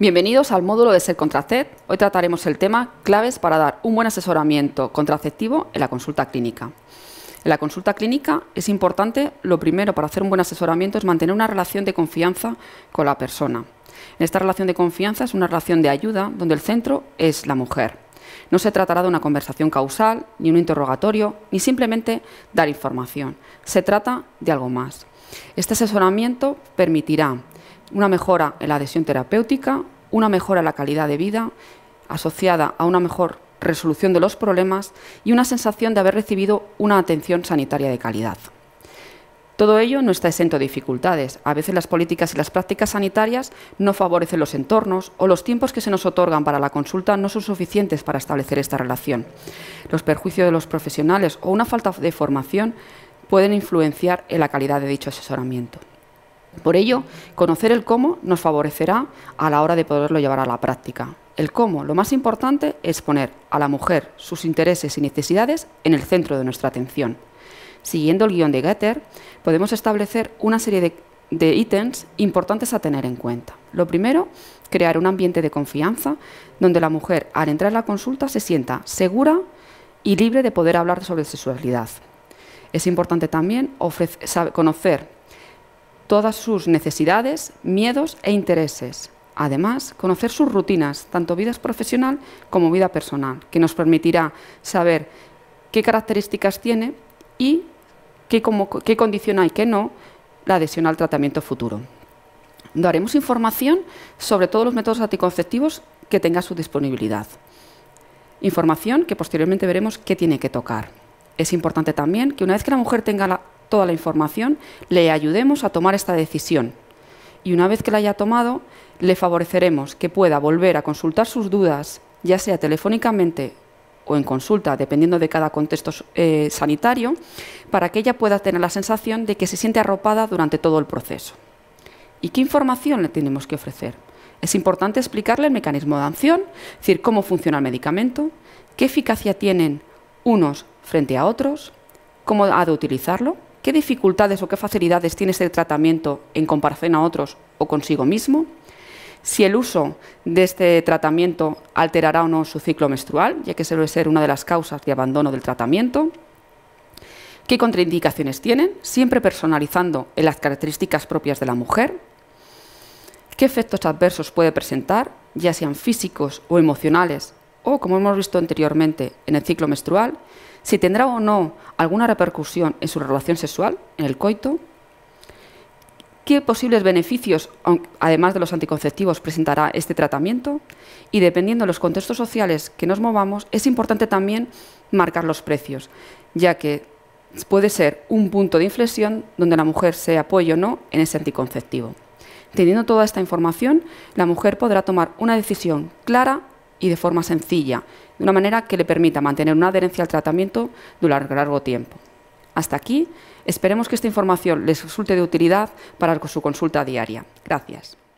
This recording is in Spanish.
Bienvenidos al módulo de Ser Contracted. E Hoy trataremos el tema claves para dar un buen asesoramiento contraceptivo en la consulta clínica. En la consulta clínica es importante, lo primero para hacer un buen asesoramiento es mantener una relación de confianza con la persona. En esta relación de confianza es una relación de ayuda donde el centro es la mujer. No se tratará de una conversación causal, ni un interrogatorio, ni simplemente dar información. Se trata de algo más. Este asesoramiento permitirá una mejora en la adhesión terapéutica, una mejora en la calidad de vida, asociada a una mejor resolución de los problemas y una sensación de haber recibido una atención sanitaria de calidad. Todo ello no está exento de dificultades. A veces las políticas y las prácticas sanitarias no favorecen los entornos o los tiempos que se nos otorgan para la consulta no son suficientes para establecer esta relación. Los perjuicios de los profesionales o una falta de formación pueden influenciar en la calidad de dicho asesoramiento. Por ello, conocer el cómo nos favorecerá a la hora de poderlo llevar a la práctica. El cómo, lo más importante, es poner a la mujer sus intereses y necesidades en el centro de nuestra atención. Siguiendo el guión de Getter, podemos establecer una serie de, de ítems importantes a tener en cuenta. Lo primero, crear un ambiente de confianza donde la mujer, al entrar en la consulta, se sienta segura y libre de poder hablar sobre sexualidad. Es importante también conocer todas sus necesidades, miedos e intereses. Además, conocer sus rutinas, tanto vida profesional como vida personal, que nos permitirá saber qué características tiene y qué, condiciona y qué no la adhesión al tratamiento futuro. Daremos información sobre todos los métodos anticonceptivos que tenga su disponibilidad. Información que posteriormente veremos qué tiene que tocar. Es importante también que una vez que la mujer tenga la toda la información, le ayudemos a tomar esta decisión. Y una vez que la haya tomado, le favoreceremos que pueda volver a consultar sus dudas, ya sea telefónicamente o en consulta, dependiendo de cada contexto eh, sanitario, para que ella pueda tener la sensación de que se siente arropada durante todo el proceso. ¿Y qué información le tenemos que ofrecer? Es importante explicarle el mecanismo de acción, es decir, cómo funciona el medicamento, qué eficacia tienen unos frente a otros, cómo ha de utilizarlo, ¿Qué dificultades o qué facilidades tiene este tratamiento en comparación a otros o consigo mismo? Si el uso de este tratamiento alterará o no su ciclo menstrual, ya que suele ser una de las causas de abandono del tratamiento. ¿Qué contraindicaciones tienen? Siempre personalizando en las características propias de la mujer. ¿Qué efectos adversos puede presentar, ya sean físicos o emocionales, o, como hemos visto anteriormente en el ciclo menstrual, si tendrá o no alguna repercusión en su relación sexual, en el coito, qué posibles beneficios, además de los anticonceptivos, presentará este tratamiento y, dependiendo de los contextos sociales que nos movamos, es importante también marcar los precios, ya que puede ser un punto de inflexión donde la mujer se apoye o no en ese anticonceptivo. Teniendo toda esta información, la mujer podrá tomar una decisión clara y de forma sencilla, de una manera que le permita mantener una adherencia al tratamiento durante largo tiempo. Hasta aquí, esperemos que esta información les resulte de utilidad para su consulta diaria. Gracias.